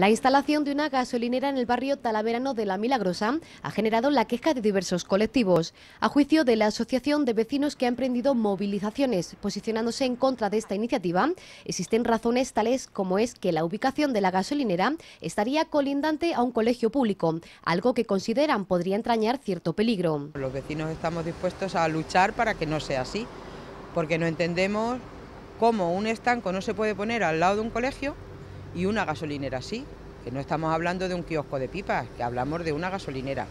La instalación de una gasolinera en el barrio talaverano de La Milagrosa ha generado la queja de diversos colectivos, a juicio de la Asociación de Vecinos que ha emprendido movilizaciones posicionándose en contra de esta iniciativa. Existen razones tales como es que la ubicación de la gasolinera estaría colindante a un colegio público, algo que consideran podría entrañar cierto peligro. Los vecinos estamos dispuestos a luchar para que no sea así, porque no entendemos cómo un estanco no se puede poner al lado de un colegio y una gasolinera sí, que no estamos hablando de un kiosco de pipas, que hablamos de una gasolinera.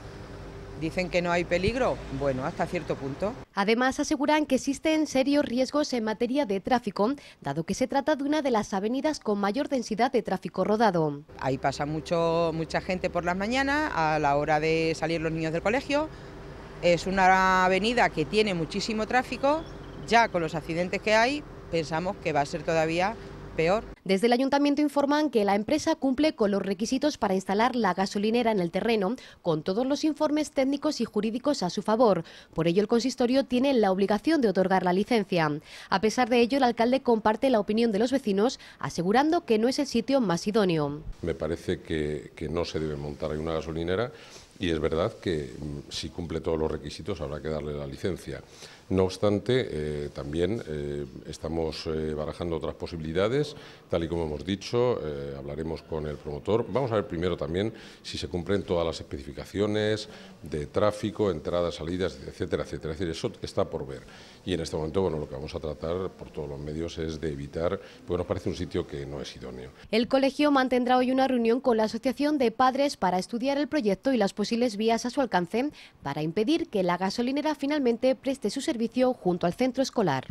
Dicen que no hay peligro, bueno, hasta cierto punto. Además, aseguran que existen serios riesgos en materia de tráfico, dado que se trata de una de las avenidas con mayor densidad de tráfico rodado. Ahí pasa mucho, mucha gente por las mañanas, a la hora de salir los niños del colegio. Es una avenida que tiene muchísimo tráfico, ya con los accidentes que hay, pensamos que va a ser todavía desde el ayuntamiento informan que la empresa cumple con los requisitos para instalar la gasolinera en el terreno, con todos los informes técnicos y jurídicos a su favor. Por ello, el consistorio tiene la obligación de otorgar la licencia. A pesar de ello, el alcalde comparte la opinión de los vecinos, asegurando que no es el sitio más idóneo. Me parece que, que no se debe montar ahí una gasolinera y es verdad que mm, si cumple todos los requisitos habrá que darle la licencia. No obstante, eh, también eh, estamos eh, barajando otras posibilidades, tal y como hemos dicho, hablaremos con el promotor. Vamos a ver primero también si se cumplen todas las especificaciones de tráfico, entradas, salidas, etcétera, etcétera. Es decir, eso está por ver. Y en este momento, bueno, lo que vamos a tratar por todos los medios es de evitar, porque nos parece un sitio que no es idóneo. El colegio mantendrá hoy una reunión con la Asociación de Padres para estudiar el proyecto y las posibilidades les vías a su alcance para impedir que la gasolinera finalmente preste su servicio junto al centro escolar.